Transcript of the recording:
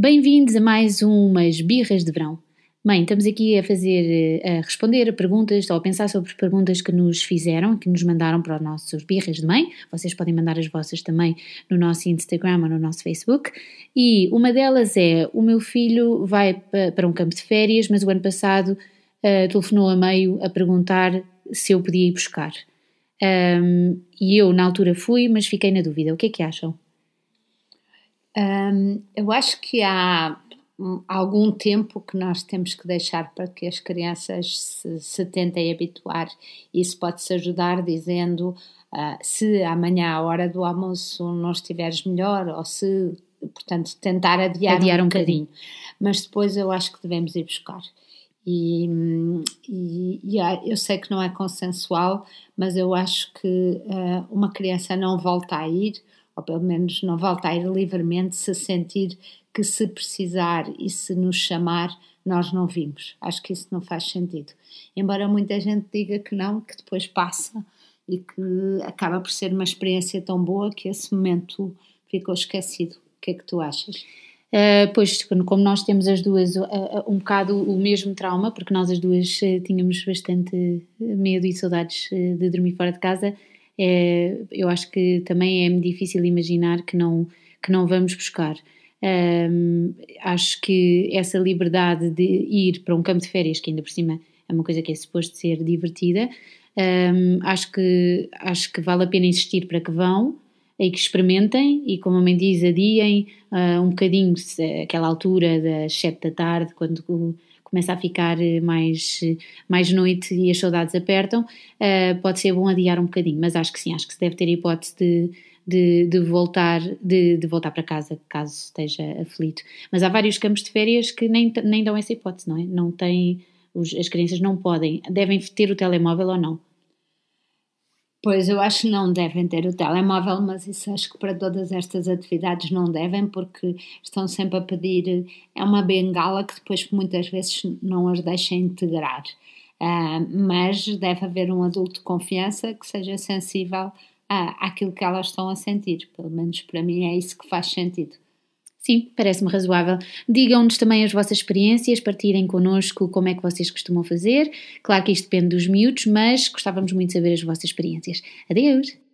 Bem-vindos a mais umas birras de verão. Mãe, estamos aqui a fazer, eh, a responder a perguntas ou a pensar sobre perguntas que nos fizeram, que nos mandaram para os nossos birras de mãe. Vocês podem mandar as vossas também no nosso Instagram ou no nosso Facebook. E uma delas é: o meu filho vai para um campo de férias, mas o ano passado uh, telefonou a meio a perguntar se eu podia ir buscar. Um, e eu, na altura, fui, mas fiquei na dúvida. O que é que acham? Um, eu acho que há algum tempo que nós temos que deixar para que as crianças se, se tentem habituar. Isso pode-se ajudar dizendo uh, se amanhã à hora do almoço não estiveres melhor ou se, portanto, tentar adiar, adiar um, um bocadinho. bocadinho. Mas depois eu acho que devemos ir buscar. E, e, e, ah, eu sei que não é consensual, mas eu acho que uh, uma criança não volta a ir ou pelo menos não volta a ir livremente se sentir que se precisar e se nos chamar nós não vimos. Acho que isso não faz sentido. Embora muita gente diga que não, que depois passa e que acaba por ser uma experiência tão boa que esse momento ficou esquecido. O que é que tu achas? Uh, pois, como nós temos as duas uh, um bocado o mesmo trauma, porque nós as duas eh, tínhamos bastante medo e saudades de dormir fora de casa, é, eu acho que também é-me difícil imaginar que não, que não vamos buscar. Um, acho que essa liberdade de ir para um campo de férias, que ainda por cima é uma coisa que é suposto ser divertida, um, acho, que, acho que vale a pena insistir para que vão e que experimentem e, como a mãe diz, adiem uh, um bocadinho se, aquela altura das sete da tarde, quando começa a ficar eh, mais, eh, mais noite e as saudades apertam, uh, pode ser bom adiar um bocadinho, mas acho que sim, acho que se deve ter a hipótese de, de, de voltar, de, de, voltar para casa caso esteja aflito. Mas há vários campos de férias que nem, nem dão essa hipótese, não é? Não têm, os, as crianças não podem, devem ter o telemóvel ou não. Pois eu acho que não devem ter o telemóvel, mas isso acho que para todas estas atividades não devem, porque estão sempre a pedir. É uma bengala que depois muitas vezes não as deixa integrar. Uh, mas deve haver um adulto de confiança que seja sensível à, ah, àquilo que elas estão a sentir. Pelo menos para mim é isso que faz sentido. Sim, parece-me razoável. Digam-nos também as vossas experiências, partirem connosco como é que vocês costumam fazer. Claro que isto depende dos miúdos, mas gostávamos muito de saber as vossas experiências. Adeus!